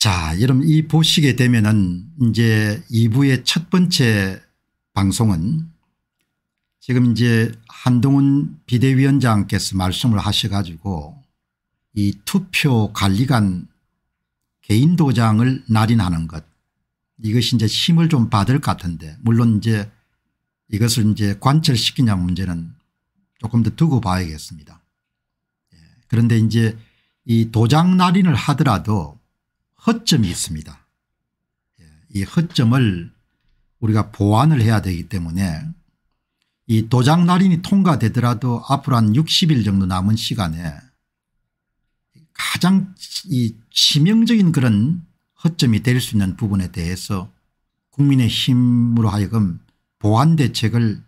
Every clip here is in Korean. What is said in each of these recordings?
자, 여러분 이 보시게 되면은 이제 2부의 첫 번째 방송은 지금 이제 한동훈 비대위원장께서 말씀을 하셔가지고 이 투표 관리관 개인 도장을 날인하는 것 이것이 이제 힘을 좀 받을 것 같은데 물론 이제 이것을 이제 관철시키냐 문제는 조금 더 두고 봐야겠습니다. 예, 그런데 이제 이 도장 날인을 하더라도 허점이 있습니다. 예, 이 허점을 우리가 보완을 해야 되기 때문에 이 도장 날인이 통과되더라도 앞으로 한 60일 정도 남은 시간에 가장 이 치명적인 그런 허점이 될 수 있는 부분에 대해서 국민의힘으로 하여금 보완 대책을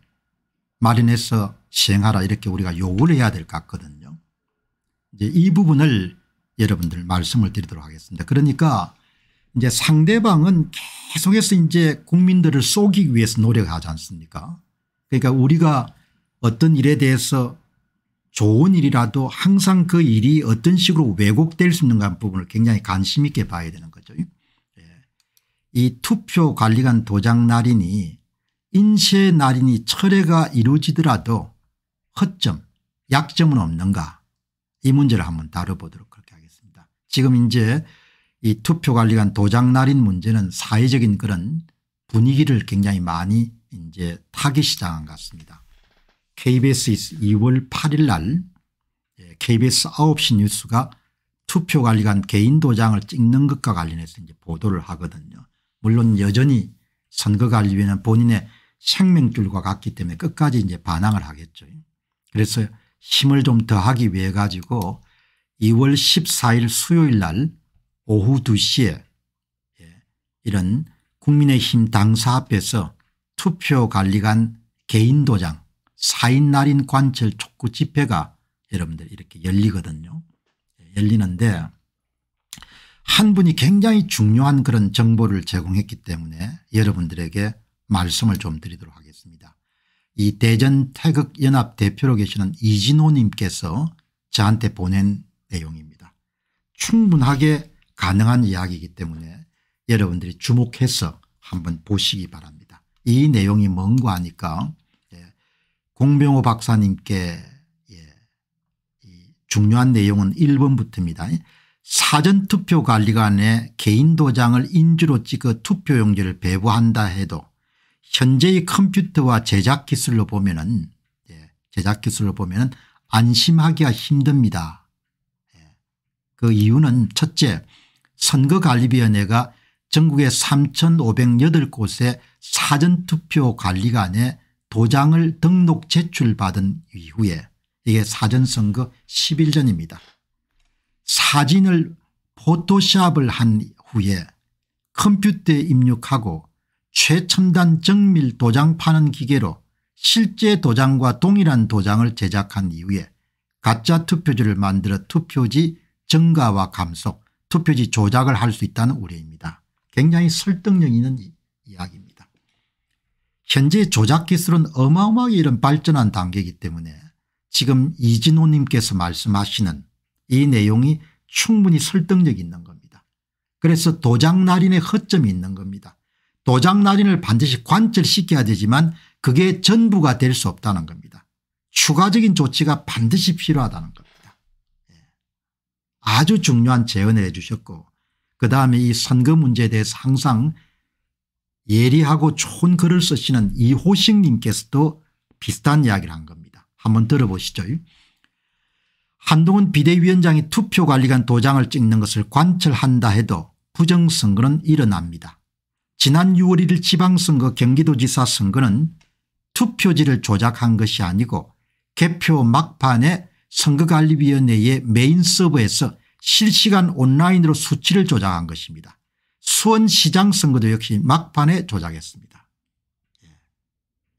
마련해서 시행하라 이렇게 우리가 요구를 해야 될 것 같거든요. 이제 이 부분을 여러분들 말씀을 드리도록 하겠습니다. 그러니까 이제 상대방은 계속해서 이제 국민들을 쏘기 위해서 노력하지 않습니까 그러니까 우리가 어떤 일에 대해서 좋은 일이라도 항상 그 일이 어떤 식으로 왜곡될 수 있는가 부분을 굉장히 관심 있게 봐야 되는 거죠. 예. 이 투표관리관 도장 날인이 인쇄 날인이 철회가 이루어지더라도 허점 약점은 없는가 이 문제를 한번 다뤄보도록 지금 이제 이 투표 관리관 도장 날인 문제는 사회적인 그런 분위기를 굉장히 많이 이제 타기 시작한 것 같습니다. KBS 2월 8일 날 KBS 예, 9시 뉴스가 투표관리관 개인 도장을 찍는 것과 관련해서 이제 보도를 하거든요. 물론 여전히 선거관리위원회는 본인의 생명줄과 같기 때문에 끝까지 이제 반항을 하겠죠. 그래서 힘을 좀 더하기 위해 가지고 2월 14일 수요일 날 오후 2시에 예, 이런 국민의힘 당사 앞에서 투표 관리관 개인 도장 4인 날인 관철 촉구 집회가 여러분들 이렇게 열리거든요. 예, 열리는데 한 분이 굉장히 중요한 그런 정보를 제공했기 때문에 여러분들에게 말씀을 좀 드리도록 하겠습니다. 이 대전 태극연합 대표로 계시는 이진호 님께서 저한테 보낸 내용입니다. 충분하게 가능한 이야기이기 때문에 여러분들이 주목해서 한번 보시기 바랍니다. 이 내용이 뭔고 하니까 예, 공병호 박사님께 예, 중요한 내용은 1번부터입니다. 사전투표관리관에 개인도장을 인주로 찍어 투표용지를 배부한다 해도 현재의 컴퓨터와 제작기술로 보면 예, 제작기술로 보면 안심하기가 힘듭니다. 그 이유는 첫째 선거관리위원회가 전국의 3508곳의 사전투표 관리관에 도장을 등록 제출받은 이후에 이게 사전선거 10일 전입니다. 사진을 포토샵을 한 후에 컴퓨터에 입력하고 최첨단 정밀 도장 파는 기계로 실제 도장과 동일한 도장을 제작한 이후에 가짜 투표지를 만들어 투표지 증가와 감속 투표지 조작을 할 수 있다는 우려입니다. 굉장히 설득력 있는 이, 야기입니다 현재 조작 기술은 어마어마하게 이런 발전한 단계이기 때문에 지금 이진호님께서 말씀하시는 이 내용이 충분히 설득력 있는 겁니다. 그래서 도장날인의 허점이 있는 겁니다. 도장날인을 반드시 관철시켜야 되지만 그게 전부가 될 수 없다는 겁니다. 추가적인 조치가 반드시 필요하다는 겁니다. 아주 중요한 제언을 해 주셨고 그다음에 이 선거 문제에 대해서 항상 예리하고 좋은 글을 쓰시는 이호식 님께서도 비슷한 이야기를 한 겁니다. 한번 들어보시죠. 한동훈 비대위원장이 투표관리관 도장을 찍는 것을 관철한다 해도 부정선거는 일어납니다. 지난 6월 1일 지방선거 경기도지사 선거는 투표지를 조작한 것이 아니고 개표 막판에 선거관리위원회의 메인 서버에서 실시간 온라인으로 수치를 조작한 것입니다. 수원시장 선거도 역시 막판에 조작했습니다.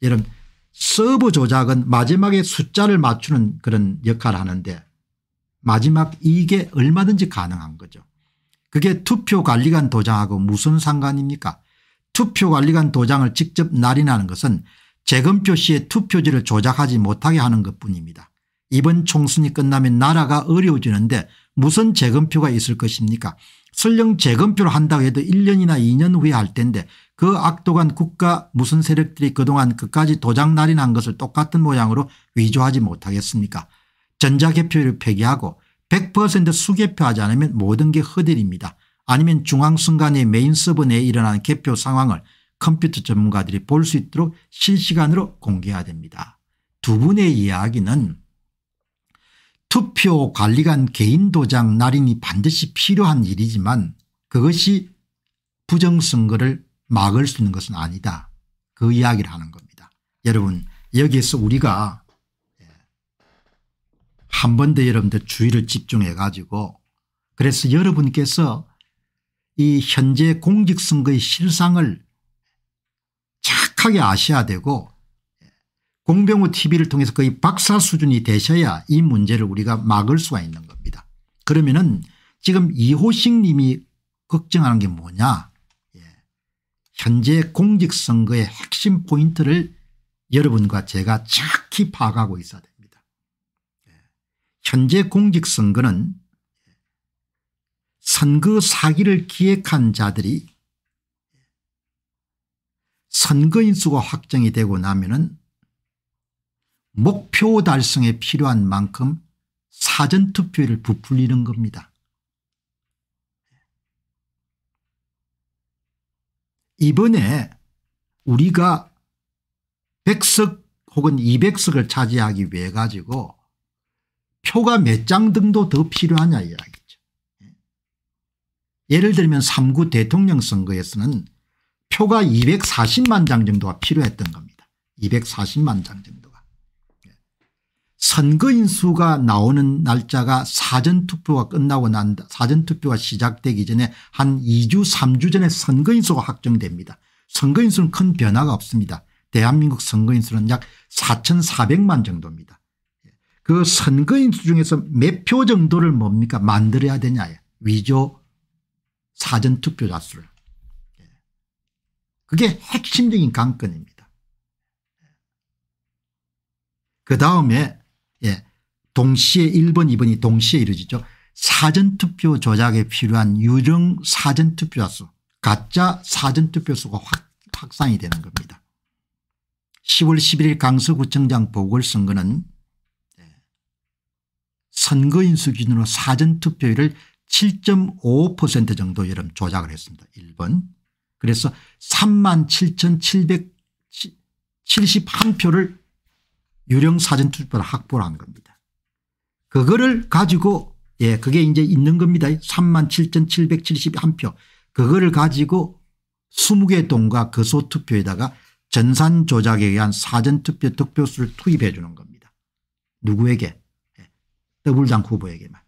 이런 예. 서버 조작은 마지막에 숫자를 맞추는 그런 역할을 하는데 마지막 이게 얼마든지 가능한 거죠. 그게 투표관리관 도장하고 무슨 상관입니까 투표관리관 도장을 직접 날인하는 것은 재검표 시에 투표지를 조작하지 못하게 하는 것뿐입니다. 이번 총선이 끝나면 나라가 어려워지는데 무슨 재검표가 있을 것입니까 설령 재검표를 한다고 해도 1년이나 2년 후에 할 텐데 그 악도간 국가 무슨 세력들이 그동안 끝까지도장날인한 것을 똑같은 모양으로 위조하지 못하겠습니까 전자개표를 폐기하고 100% 수개표하지 않으면 모든 게 허들입니다. 아니면 중앙순간의 메인 서버 내에 일어난 개표 상황을 컴퓨터 전문가들이 볼 수 있도록 실시간으로 공개해야 됩니다. 두 분의 이야기는 투표 관리관 개인 도장 날인이 반드시 필요한 일이지만 그것이 부정선거를 막을 수 있는 것은 아니다. 그 이야기를 하는 겁니다. 여러분 여기에서 우리가 예, 한번 더 여러분들 주의를 집중해 가지고 그래서 여러분께서 이 현재 공직선거의 실상을 착하게 아셔야 되고 공병호 tv를 통해서 거의 박사 수준이 되셔야 이 문제를 우리가 막을 수가 있는 겁니다. 그러면 은 지금 이호식 님이 걱정하는 게 뭐냐 예. 현재 공직선거의 핵심 포인트를 여러분과 제가 착히 파악하고 있어야 됩니다. 예. 현재 공직선거는 선거 사기를 기획한 자들이 선거인수가 확정이 되고 나면 은 목표 달성에 필요한 만큼 사전투표를 부풀리는 겁니다. 이번에 우리가 100석 혹은 200석을 차지하기 위해 가지고 표가 몇 장 등도 더 필요하냐 이야기죠. 예를 들면 3구 대통령 선거에서는 표가 240만 장 정도가 필요했던 겁니다. 240만 장 정도. 선거인 수가 나오는 날짜가 사전투표가 끝나고 난 사전투표가 시작되기 전에 한 2주 3주 전에 선거인 수가 확정됩니다. 선거인 수는 큰 변화가 없습니다. 대한민국 선거인 수는 약 4,400만 정도입니다. 그 선거인 수 중에서 몇 표 정도를 뭡니까 만들어야 되냐 위조 사전투표자 수를. 그게 핵심적인 관건입니다. 그 다음에 예. 동시에 1번 2번이 동시에 이루어지죠. 사전투표 조작에 필요한 유령 사전투표수 가짜 사전투표수가 확, 확산이 되는 겁니다. 10월 11일 강서구청장 보궐선거는 예. 선거인 수준으로 사전투표율을 7.5% 정도 여름 조작을 했습니다. 1번. 그래서 37,771표를 유령 사전 투표를 확보를 한 겁니다. 그거를 가지고 예 그게 이제 있는 겁니다. 3 7,771표 그거를 가지고 20개 동과 거소 그 투표에다가 전산 조작에 의한 사전투표 득표수를 투입해 주는 겁니다. 누구에게? 예, 더블당 후보에게만.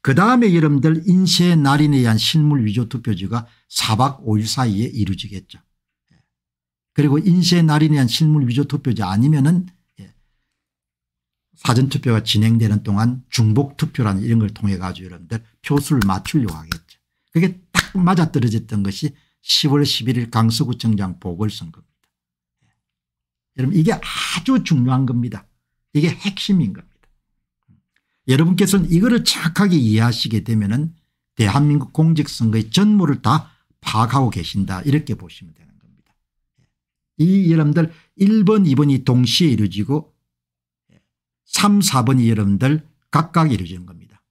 그 다음에 여러분들 인쇄 날인에 의한 실물 위조 투표지가 4박 5일 사이에 이루어지겠죠. 그리고 인쇄 날인이한 실물 위조 투표지 아니면은 예, 사전투표가 진행되는 동안 중복투표라는 이런 걸 통해 가지고 여러분들 표수를 맞추려고 하겠죠. 그게 딱 맞아떨어졌던 것이 10월 11일 강서구청장 보궐선거입니다. 예. 여러분 이게 아주 중요한 겁니다. 이게 핵심인 겁니다. 음. 여러분께서는 이거를 착하게 이해하시게 되면 은 대한민국 공직선거의 전모를 다 파악하고 계신다 이렇게 보시면 되는 이 여러분들 1번 2번이 동시에 이루어지고 3 4번이 여러분들 각각 이루어지는 겁니다.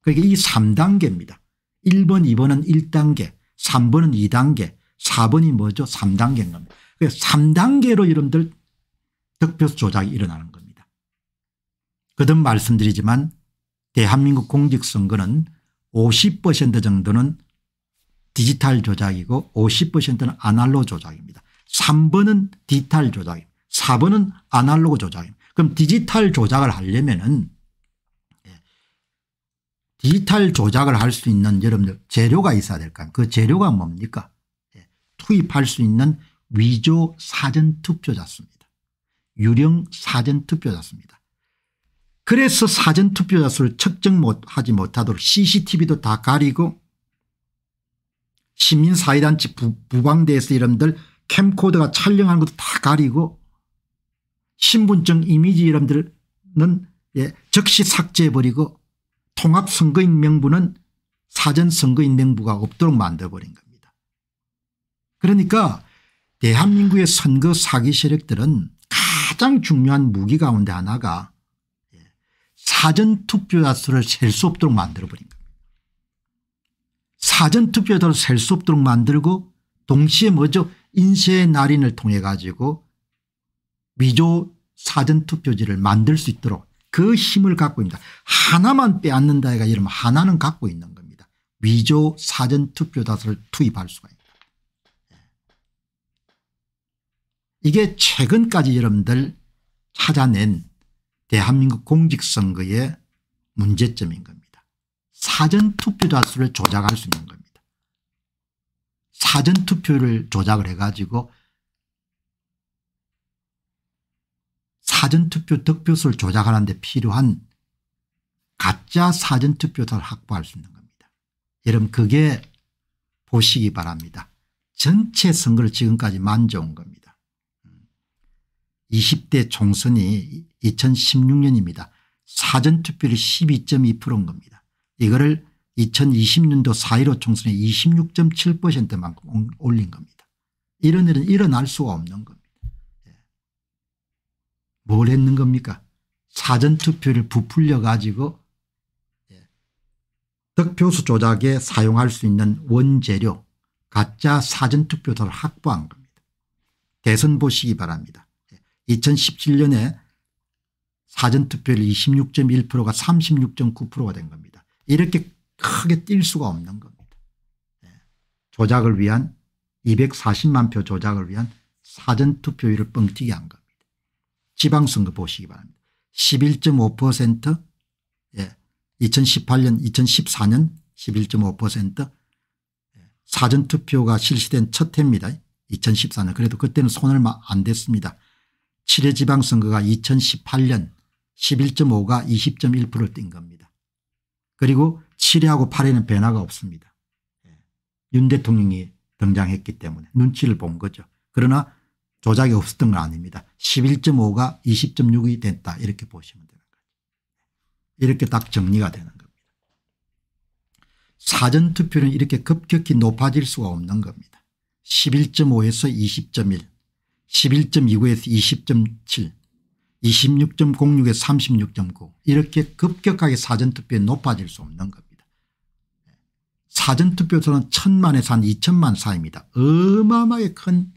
그러니까 이 3단계입니다. 1번 2번은 1단계 3번은 2단계 4번이 뭐죠 3단계인 겁니다. 그래서 3단계로 여러분들 득표수 조작이 일어나는 겁니다. 거듭 말씀드리지만 대한민국 공직선거는 50% 정도는 디지털 조작이고 50%는 아날로 조작입니다. 3번은 디지털 조작입니다. 4번은 아날로그 조작입니다. 그럼 디지털 조작을 하려면 은 예, 디지털 조작을 할 수 있는 여러분들 재료가 있어야 될까요그 재료가 뭡니까 예, 투입할 수 있는 위조 사전투표자수입니다. 유령 사전투표자수입니다. 그래서 사전투표자 수를 측정 하지 못하도록 CCTV도 다 가리고 시민사회단체 부, 부 방대에서 여러분들 캠코더가 촬영하는 것도 다 가리고 신분증 이미지 이름들은 예, 즉시 삭제해버리고 통합선거인 명부는 사전선거인 명부가 없도록 만들어버린 겁니다. 그러니까 대한민국의 선거 사기 세력들은 가장 중요한 무기 가운데 하나가 예, 사전투표자 수를 셀 수 없도록 만들어버린 겁니다. 사전투표자를 셀 수 없도록 만들고 동시에 뭐죠 인쇄 날인을 통해 가지고 위조 사전투표지를 만들 수 있도록 그 힘을 갖고 있다. 니 하나만 빼앗는다 해가 이러면 하나는 갖고 있는 겁니다. 위조 사전투표자를 투입할 수가 있다. 습니 예. 이게 최근까지 여러분들 찾아낸 대한민국 공직선거의 문제점인 겁니다. 사전투표자 수를 조작할 수 있는 겁니다. 사전투표를 조작을 해가지고 사전투표 득표수를 조작하는 데 필요한 가짜 사전투표자를 확보할 수 있는 겁니다. 여러분 그게 보시기 바랍니다. 전체 선거를 지금까지 만져온 겁니다. 20대 총선이 2016년입니다. 사전투표를 12.2%인 겁니다. 이거를 2020년도 4.15 총선에 26.7%만큼 올린 겁니다. 이런 일은 일어날 수가 없는 겁니다. 예. 뭘 했는 겁니까? 사전투표를 부풀려 가지고 예. 득표수 조작에 사용할 수 있는 원재료 가짜 사전투표소를 확보한 겁니다. 대선 보시기 바랍니다. 2017년에 예. 사전투표율 26.1%가 36.9%가 된 겁니다. 이렇게 크게 뛸 수가 없는 겁니다. 예. 조작을 위한 240만 표 조작을 위한 사전투표율을 뻥튀기 한 겁니다. 지방선거 보시기 바랍니다. 11.5% 예, 2018년 2014년 11.5% 사전투표가 실시된 첫 해입니다. 2014년 그래도 그때는 손을 안 댔습니다. 7회 지방선거가 2018년 11.5가 20.1%를 띈 겁니다. 그리고 7위하고8위는 변화가 없습니다. 예. 윤 대통령이 등장했기 때문에 눈치를 본 거죠. 그러나 조작이 없었던 건 아닙니다. 11.5가 20.6이 됐다 이렇게 보시면 되는 거죠. 예. 이렇게 딱 정리가 되는 겁니다. 사전투표는 이렇게 급격히 높아질 수가 없는 겁니다. 11.5에서 20.1 11.29에서 20.7 26.06에 36.9 이렇게 급격하게 사전투표에 높아질 수 없는 겁니다. 사전투표수는 천만에 산 2천만 사입니다. 어마어마하게 큰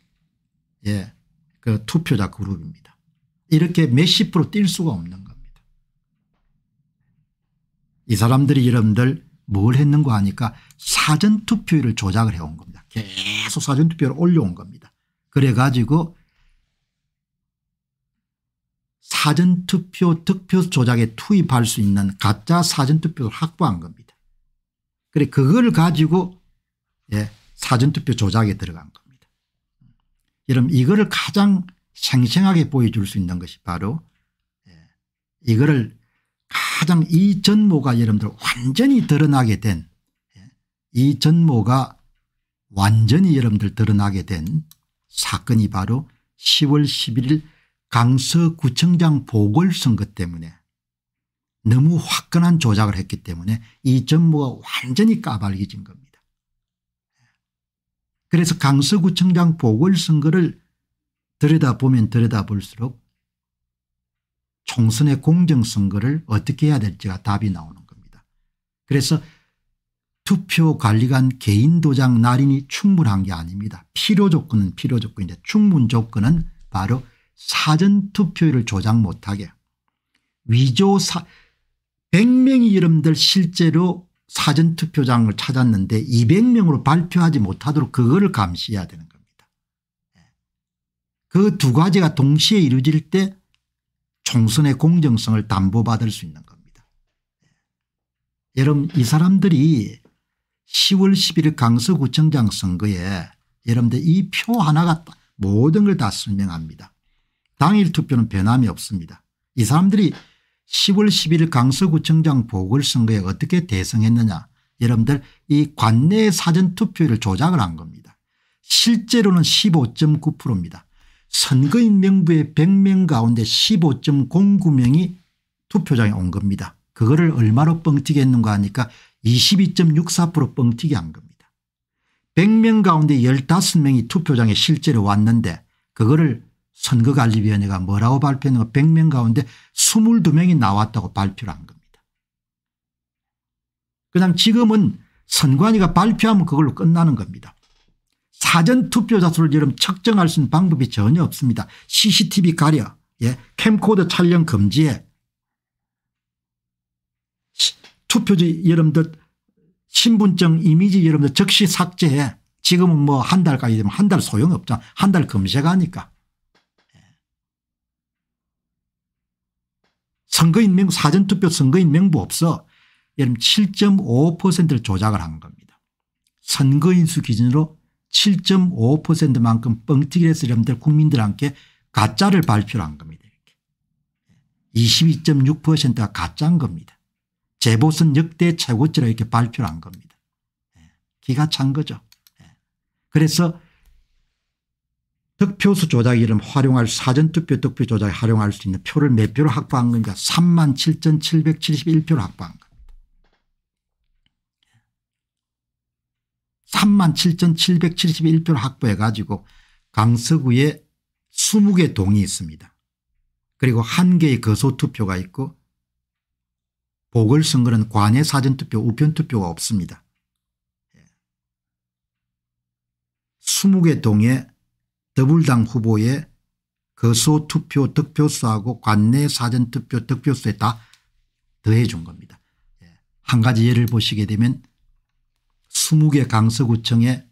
예, 그 투표자 그룹입니다. 이렇게 몇십 프로 뛸 수가 없는 겁니다. 이 사람들이 여러분들 뭘 했는가 하니까 사전투표율을 조작을 해온 겁니다. 계속 사전투표를 올려온 겁니다. 그래가지고 사전투표 득표 조작에 투입할 수 있는 가짜 사전투표를 확보한 겁니다. 그래 그걸 가지고 예, 사전투표 조작에 들어간 겁니다. 여러분 이거를 가장 생생하게 보여줄 수 있는 것이 바로 예, 이거를 가장 이 전모가 여러분들 완전히 드러나게 된이 예, 전모가 완전히 여러분들 드러나게 된 사건이 바로 10월 11일 강서구청장 보궐선거 때문에 너무 화끈한 조작을 했기 때문에 이 전무가 완전히 까발려진 겁니다. 그래서 강서구청장 보궐선거를 들여다보면 들여다볼수록 총선의 공정선거를 어떻게 해야 될지가 답이 나오는 겁니다. 그래서 투표관리관 개인도장 날인이 충분한 게 아닙니다. 필요조건은 필요조건인데 충분조건은 바로 사전투표율을 조작 못하게 위조 사 100명의 이름들 실제로 사전투표장을 찾았는데 200명으로 발표하지 못하도록 그거를 감시해야 되는 겁니다. 예. 그두 가지가 동시에 이루어질 때 총선의 공정성을 담보받을 수 있는 겁니다. 예. 여러분 이 사람들이 10월 11일 강서구청장 선거에 여러분들 이 표 하나가 모든 걸 다 설명합니다. 당일 투표는 변함이 없습니다. 이 사람들이 10월 11일 강서구청장 보궐선거에 어떻게 대성했느냐 여러분들 이 관내 사전투표를 조작을 한 겁니다. 실제로는 15.9%입니다. 선거인 명부의 100명 가운데 15.09명이 투표장에 온 겁니다. 그거를 얼마로 뻥튀기 했는가 하니까 22.64% 뻥튀기 한 겁니다. 100명 가운데 15명이 투표장에 실제로 왔는데 그거를 선거관리위원회가 뭐라고 발표했는가 100명 가운데 22명이 나왔다고 발표를 한 겁니다. 그 다음 지금은 선관위가 발표하면 그걸로 끝나는 겁니다. 사전 투표자 수를 여러 측정할 수 있는 방법이 전혀 없습니다. CCTV 가려 예, 캠코더 촬영 금지에 투표지 여러분들 신분증 이미지 여러분들 즉시 삭제해 지금은 뭐 한 달까지 되면 한 달 소용없잖아. 이한달금지 가니까. 선거인명 사전투표 선거인명부 없어 7.5%를 조작을 한 겁니다. 선거인수 기준으로 7.5%만큼 뻥튀기를 해서 여러분들 국민들한테 가짜를 발표를 한 겁니다. 22.6%가 가짜인 겁니다. 재보선 역대 최고치로 이렇게 발표를 한 겁니다. 예, 기가 찬 거죠. 예. 그래서 득표수 조작 이름 활용할 사전투표 득표 조작 활용할 수 있는 표를 몇 표로 확보한 겁니까 3만 7 7 7 1표로 확보한 겁니다. 3만 7 7 7 1표로 확보해 가지고 강서구에 20개 동이 있습니다. 그리고 한 개의 거소투표가 있고 보궐선거는 관외 사전투표 우편투표가 없습니다. 20개 예. 동에 더불당 후보의 거소투표 득표수하고 관내 사전투표 득표수에 다 더해 준 겁니다. 예, 한 가지 예를 보시게 되면 20개 강서구청의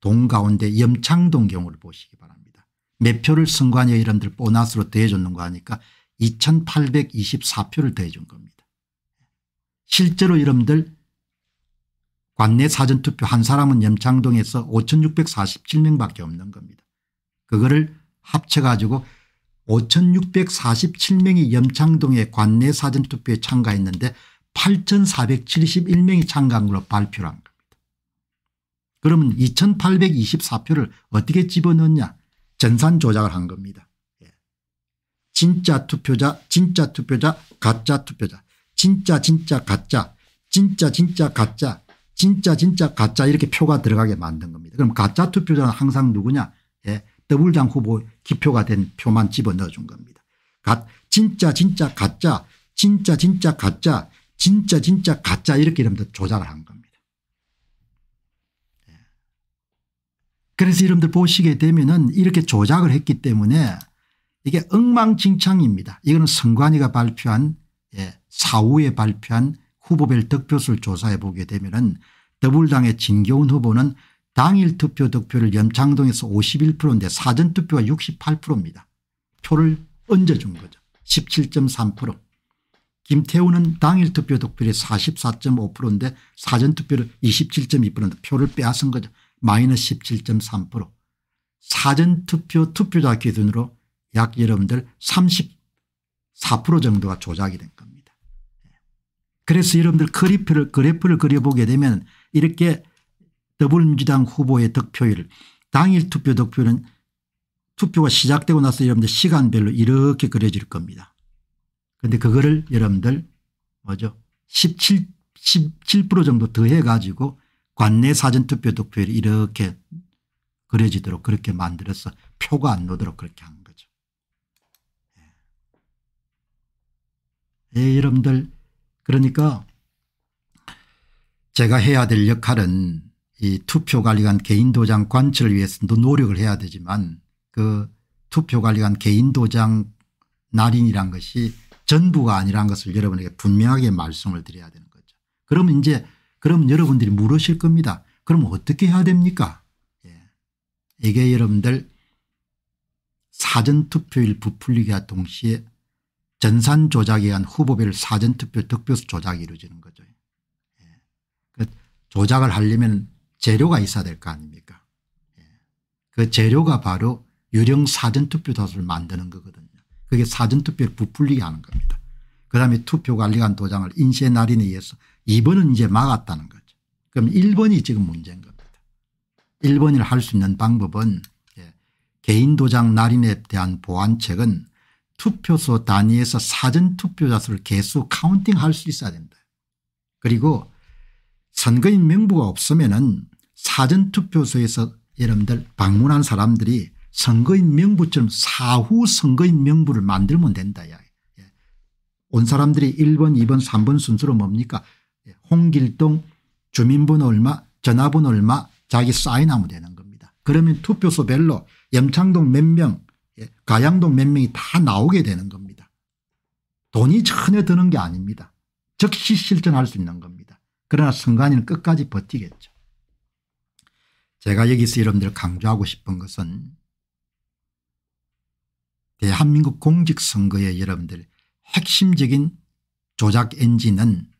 동 가운데 염창동 경우를 보시기 바랍니다. 몇 표를 선관위 이름들 보너스로 더해줬는 거 하니까 2824표를 더해준 겁니다. 실제로 여러분들 관내 사전투표 한 사람은 염창동에서 5647명 밖에 없는 겁니다. 그거를 합쳐가지고 5647명이 염창동의 관내 사전투표에 참가했는데 8471명이 참가한 걸로 발표를 한 겁니다. 그러면 2824표를 어떻게 집어넣냐 전산 조작을 한 겁니다. 예. 진짜 투표자 진짜 투표자 가짜 투표자 진짜 진짜 가짜 진짜 진짜 가짜 진짜 진짜 가짜 이렇게 표가 들어가게 만든 겁니다. 그럼 가짜 투표자는 항상 누구냐 예. 더불당 후보 기표가 된 표만 집어넣어준 겁니다. 가, 진짜 진짜 가짜 진짜 진짜 가짜 진짜 진짜 가짜 이렇게 이름들 조작을 한 겁니다. 예. 그래서 이름들 보시게 되면은 이렇게 조작을 했기 때문에 이게 엉망진창입니다. 이거는 선관위가 발표한 예, 사후에 발표한 후보별 득표수를 조사해 보게 되면은 더불당의 진교훈 후보는 당일 투표 득표를 염창동에서 51%인데 사전투표가 68%입니다. 표를 얹어준 거죠. 17.3% 김태우는 당일 투표 득표율이 44.5%인데 사전투표를 2 7 2 표를 빼앗은 거죠. 마이너스 17.3% 사전투표 투표자 기준으로 약 여러분들 34% 정도가 조작이 된 겁니다. 그래서 여러분들 그래프를, 그래프를 그려보게 되면 이렇게 더불어민주당 후보의 득표율 당일 투표 득표는 투표가 시작되고 나서 여러분들 시간별로 이렇게 그려질 겁니다. 그런데 그거를 여러분들 뭐죠 17, 17% 정도 더해 가지고 관내 사전투표 득표율이 이렇게 그려지도록 그렇게 만들어서 표가 안 나오도록 그렇게 한 거죠. 예. 예, 여러분들 그러니까 제가 해야 될 역할은 이 투표관리관 개인도장 관철을 위해서도 노력을 해야 되지만 그 투표관리관 개인도장 날인이란 것이 전부가 아니란 것을 여러분에게 분명하게 말씀을 드려야 되는 거죠. 그러면 이제 그럼 여러분들이 물으실 겁니다. 그럼 어떻게 해야 됩니까? 예. 이게 여러분들 사전투표일 부풀리기와 동시에 전산 조작에 의한 후보별 사전투표 득표수 조작이 이루어지는 거죠. 예. 그 조작을 하려면 재료가 있어야 될 거 아닙니까 예. 그 재료가 바로 유령 사전투표다수를 만드는 거거든요. 그게 사전투표를 부풀리게 하는 겁니다. 그다음에 투표관리관 도장을 인쇄 날인에 의해서 2번은 이제 막았다는 거죠. 그럼 1번이 지금 문제인 겁니다. 1번을 할 수 있는 방법은 예, 개인 도장 날인에 대한 보완책은 투표소 단위에서 사전투표자 수를 개수 카운팅할 수 있어야 된다. 그리고 선거인 명부가 없으면 은 사전투표소에서 여러분들 방문한 사람들이 선거인 명부처럼 사후 선거인 명부를 만들면 된다. 예. 온 사람들이 1번 2번 3번 순서로 뭡니까 예. 홍길동 주민번호 얼마 전화번호 얼마 자기 사인하면 되는 겁니다. 그러면 투표소별로 염창동 몇명 예. 가양동 몇 명이 다 나오게 되는 겁니다. 돈이 전혀 드는 게 아닙니다. 즉시 실천할수 있는 겁니다. 그러나 선관위는 끝까지 버티겠죠. 제가 여기서 여러분들 강조하고 싶은 것은 대한민국 공직선거의 여러분들 핵심적인 조작 엔진은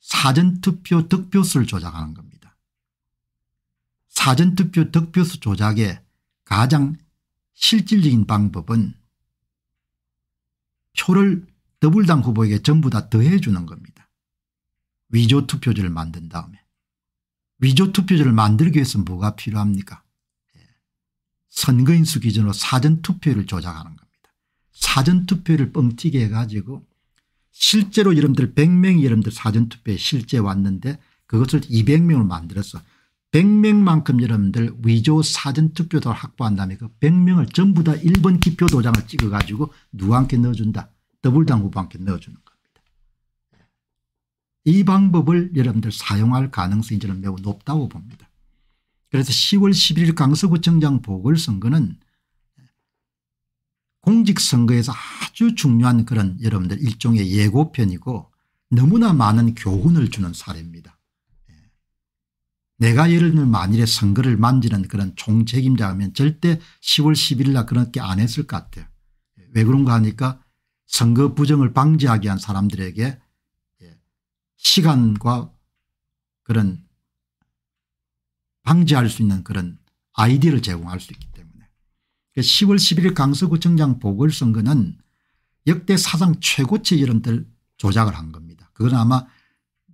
사전투표 득표수를 조작하는 겁니다. 사전투표 득표수 조작의 가장 실질적인 방법은 표를 더불당 후보에게 전부 다 더해주는 겁니다. 위조투표지를 만든 다음에. 위조 투표제를 만들기 위해서 뭐가 필요합니까 예. 선거인수 기준으로 사전투표를 조작하는 겁니다. 사전투표를 뻥튀기 해가지고 실제로 여러분들 100명이 여러분들 사전투표에 실제 왔는데 그것을 200명을 만들어서 100명만큼 여러분들 위조 사전투표도 확보한 다음에 그 100명을 전부 다 1번 기표 도장을 찍어가지고 누구한테 넣어준다. 더블당 후보한테 넣어주는 이 방법을 여러분들 사용할 가능성이 저는 매우 높다고 봅니다. 그래서 10월 11일 강서구청장 보궐선거는 공직선거에서 아주 중요한 그런 여러분들 일종의 예고편이고 너무나 많은 교훈을 주는 사례입니다. 예. 내가 예를 들면 만일에 선거를 만지는 그런 총책임자면 절대 10월 11일 날 그렇게 안 했을 것 같아요. 예. 왜 그런가 하니까 선거 부정을 방지하기 위한 사람들에게 시간과 그런 방지할 수 있는 그런 아이디를 제공할 수 있기 때문에 10월 그 11일 강서구청장 보궐선거는 역대 사상 최고치 이런들 조작을 한 겁니다. 그건 아마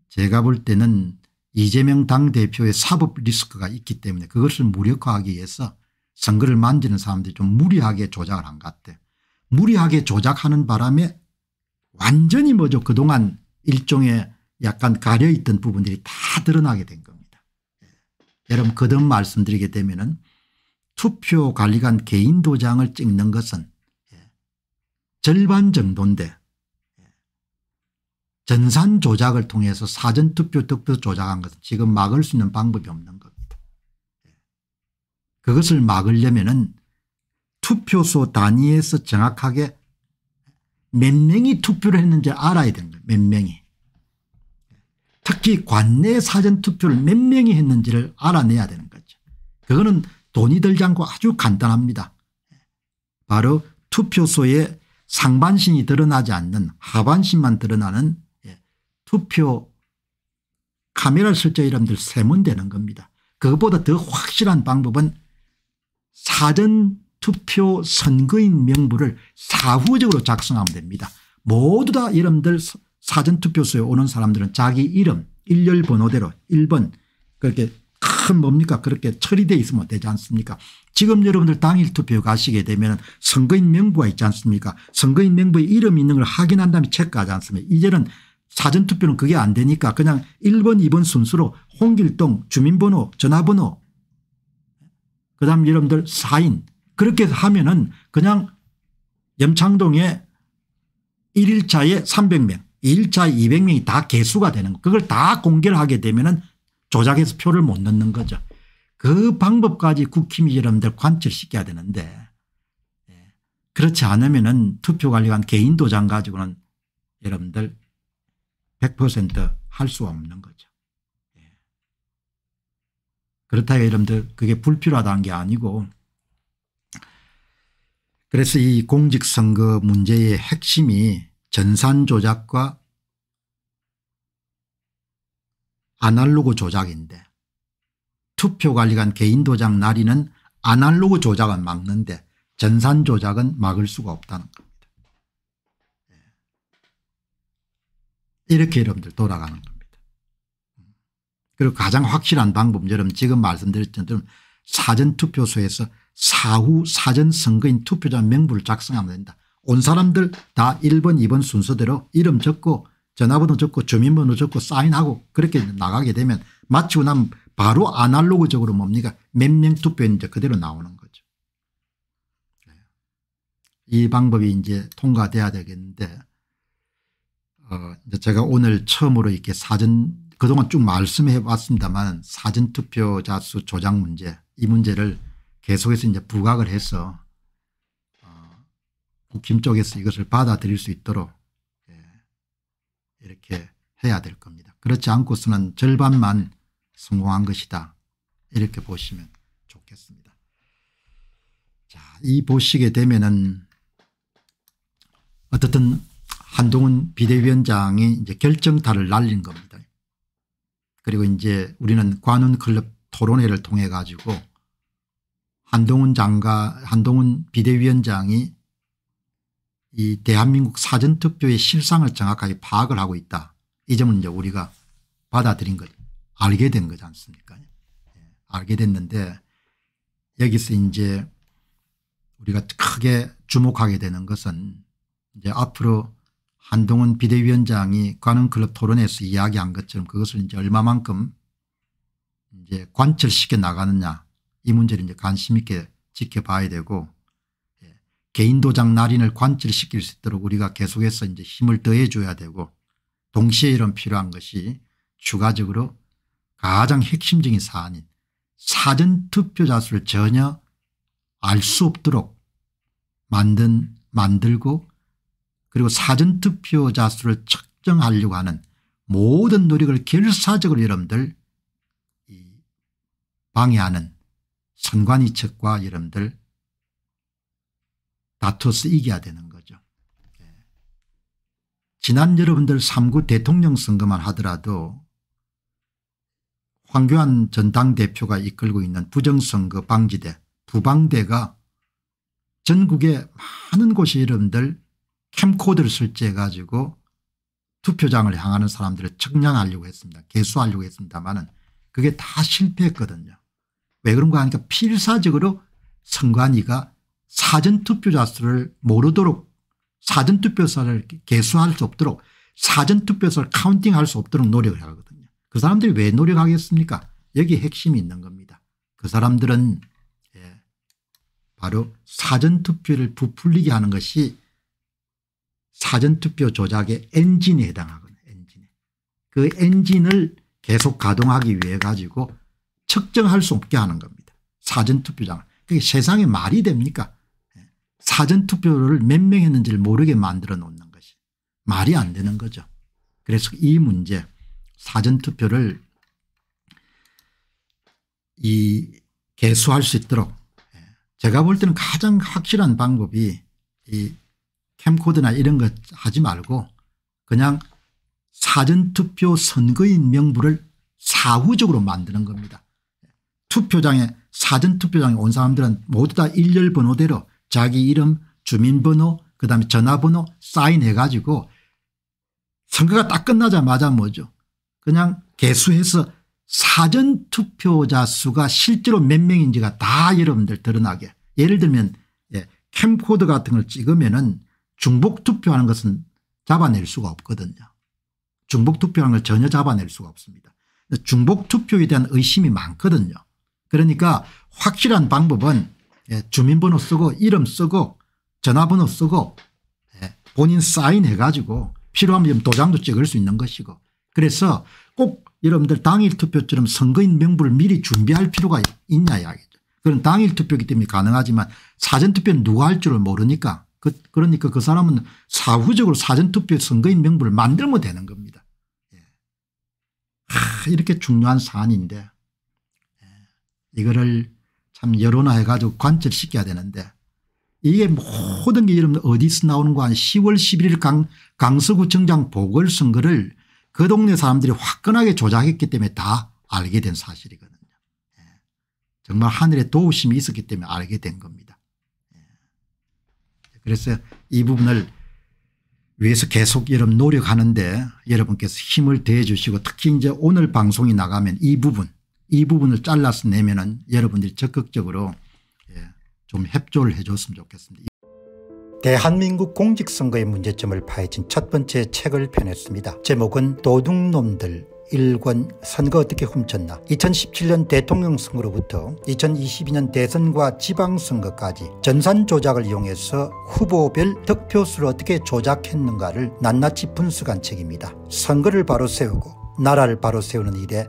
제가 볼 때는 이재명 당대표의 사법 리스크가 있기 때문에 그것을 무력화하기 위해서 선거를 만지는 사람들이 좀 무리하게 조작을 한 것 같아. 요 무리하게 조작하는 바람에 완전히 뭐죠 그동안 일종의 약간 가려있던 부분들이 다 드러나게 된 겁니다. 예. 여러분 거듭 말씀드리게 되면 투표관리관 개인 도장을 찍는 것은 예, 절반 정도인데 예, 전산 조작을 통해서 사전투표 득표 조작한 것은 지금 막을 수 있는 방법이 없는 겁니다. 그것을 막으려면 투표소 단위에서 정확하게 몇 명이 투표를 했는지 알아야 되는 거예요. 몇 명이. 특히 관내 사전투표를 몇 명이 했는지를 알아내야 되는 거죠. 그거는 돈이 들지 않고 아주 간단합니다. 바로 투표소에 상반신이 드러나지 않는 하반신만 드러나는 예, 투표 카메라 설정 이름들 세면 되는 겁니다. 그것보다 더 확실한 방법은 사전 투표 선거인 명부를 사후적으로 작성하면 됩니다. 모두 다 여러분들 사전투표소에 오는 사람들은 자기 이름 일렬 번호대로 1번 그렇게 큰 뭡니까 그렇게 처리되어 있으면 되지 않습니까 지금 여러분들 당일 투표 가시게 되면 선거인 명부가 있지 않습니까 선거인 명부에 이름이 있는 걸 확인한 다음에 체크하지 않습니까 이제는 사전투표는 그게 안 되니까 그냥 1번 2번 순수로 홍길동 주민번호 전화번호 그 다음 여러분들 사인 그렇게 하면은 그냥 염창동에 1일차에 300명 1차 200명이 다 개수가 되는 거 그걸 다 공개를 하게 되면 은 조작해서 표를 못 넣는 거죠. 그 방법까지 국힘이 여러분들 관철시켜야 되는데 예. 그렇지 않으면 은 투표관리관 개인 도장 가지고는 여러분들 100%할 수 없는 거죠. 예. 그렇다고 여러분들 그게 불필요하다는 게 아니고 그래서 이 공직선거 문제의 핵심이 전산 조작과 아날로그 조작인데 투표관리관 개인 도장 날인은 아날로그 조작은 막는데 전산 조작은 막을 수가 없다는 겁니다. 예. 이렇게 여러분들 돌아가는 겁니다. 그리고 가장 확실한 방법 여러분 지금 말씀드렸던 사전투표소에서 사후 사전선거인 투표자 명부를 작성하면 된다. 온 사람들 다 1번 2번 순서대로 이름 적고 전화번호 적고 주민번호 적고 사인하고 그렇게 나가게 되면 마치고 나면 바로 아날로그적으로 뭡니까 몇 명 투표했는지 그대로 나오는 거죠. 네. 이 방법이 이제 통과돼야 되겠는데 어, 제가 오늘 처음으로 이렇게 사전 그동안 쭉 말씀해 봤습니다만 사전투표자 수 조작 문제 이 문제를 계속해서 이제 부각을 해서 북침 쪽에서 이것을 받아들일 수 있도록 예, 이렇게 해야 될 겁니다. 그렇지 않고서는 절반만 성공한 것이다. 이렇게 보시면 좋겠습니다. 자, 이 보시게 되면은 어떻든 한동훈 비대위원장이 이제 결정타를 날린 겁니다. 그리고 이제 우리는 관훈클럽 토론회를 통해 가지고 한동훈 장관, 한동훈 비대위원장이 이 대한민국 사전투표의 실상을 정확하게 파악을 하고 있다. 이 점은 이제 우리가 받아들인 걸 알게 된 거지 않습니까? 예, 알게 됐는데 여기서 이제 우리가 크게 주목하게 되는 것은 이제 앞으로 한동훈 비대위원장이 관훈클럽 토론에서 이야기한 것처럼 그것을 이제 얼마만큼 이제 관철시켜 나가느냐 이 문제를 이제 관심 있게 지켜봐야 되고 개인도장 날인을 관철시킬 수 있도록 우리가 계속해서 이제 힘을 더해 줘야 되고 동시에 이런 필요한 것이 추가적으로 가장 핵심적인 사안인 사전투표자 수를 전혀 알 수 없도록 만든 만들고 그리고 사전투표자 수를 측정하려고 하는 모든 노력을 결사적으로 여러분들 방해하는 선관위 측과 여러분들 다퉈서 이겨야 되는 거죠. 예. 지난 여러분들 3구 대통령 선거만 하더라도 황교안 전당대표가 이끌고 있는 부정선거 방지대 부방대가 전국의 많은 곳이 여러분들 캠코드를 설치해 가지고 투표장을 향하는 사람들을 측량하려고 했습니다. 개수하려고 했습니다만은 그게 다 실패했거든요. 왜 그런가 하니까 필사적으로 선관위가 사전투표자 수를 모르도록 사전투표사를 개수할 수 없도록 사전투표자를 카운팅할 수 없도록 노력을 하거든요. 그 사람들이 왜 노력하겠습니까? 여기 핵심이 있는 겁니다. 그 사람들은 예, 바로 사전투표를 부풀리게 하는 것이 사전투표 조작의 엔진에 해당하거든요. 엔진에. 그 엔진을 계속 가동하기 위해 가지고 측정할 수 없게 하는 겁니다. 사전투표장. 그게 세상에 말이 됩니까? 사전투표를 몇 명 했는지를 모르게 만들어 놓는 것이 말이 안 되는 거죠. 그래서 이 문제 사전투표를 이 개수할 수 있도록 예, 제가 볼 때는 가장 확실한 방법이 이 캠코드나 이런 것 하지 말고 그냥 사전투표 선거인 명부를 사후적으로 만드는 겁니다. 투표장에 사전투표장에 온 사람들은 모두 다 일렬 번호대로 자기 이름 주민번호 그다음에 전화번호 사인해가지고 선거가 딱 끝나자마자 뭐죠 그냥 개수해서 사전투표자 수가 실제로 몇 명인지가 다 여러분들 드러나게 예를 들면 예, 캠코드 같은 걸 찍으면 은 중복투표하는 것은 잡아낼 수가 없거든요. 중복투표하는 걸 전혀 잡아낼 수가 없습니다. 중복투표에 대한 의심이 많거든요. 그러니까 확실한 방법은 예, 주민번호 쓰고 이름 쓰고 전화번호 쓰고 예, 본인 사인해가지고 필요하면 도장도 찍을 수 있는 것이고 그래서 꼭 여러분들 당일 투표처럼 선거인 명부를 미리 준비할 필요가 있냐 이야기죠. 그건 당일 투표기 때문에 가능하지만 사전투표는 누가 할 줄을 모르니까 그, 그러니까 그 사람은 사후적으로 사전투표 선거인 명부를 만들면 되는 겁니다. 예. 하, 이렇게 중요한 사안인데 예. 이거를 참 여론화해 가지고 관철시켜야 되는데 이게 모든 게 여러분 어디서 나오는 거 아니 10월 11일 강, 강서구청장 보궐선거를 그 동네 사람들이 화끈하게 조작했기 때문에 다 알게 된 사실이거든요. 예. 정말 하늘에 도우심이 있었기 때문에 알게 된 겁니다. 예. 그래서 이 부분을 위해서 계속 여러분 노력하는데 여러분께서 힘을 대해 주시고 특히 이제 오늘 방송이 나가면 이 부분 이 부분을 잘라서 내면은 여러분들이 적극적으로 예, 좀 협조를 해 줬으면 좋겠습니다. 대한민국 공직선거의 문제점을 파헤친 첫 번째 책을 펴냈습니다. 제목은 도둑놈들 일권 선거 어떻게 훔쳤나 2017년 대통령 선거로부터 2022년 대선과 지방선거까지 전산 조작을 이용해서 후보별 득표수를 어떻게 조작했는가를 낱낱이 분석한 책입니다. 선거를 바로 세우고 나라를 바로 세우는 일에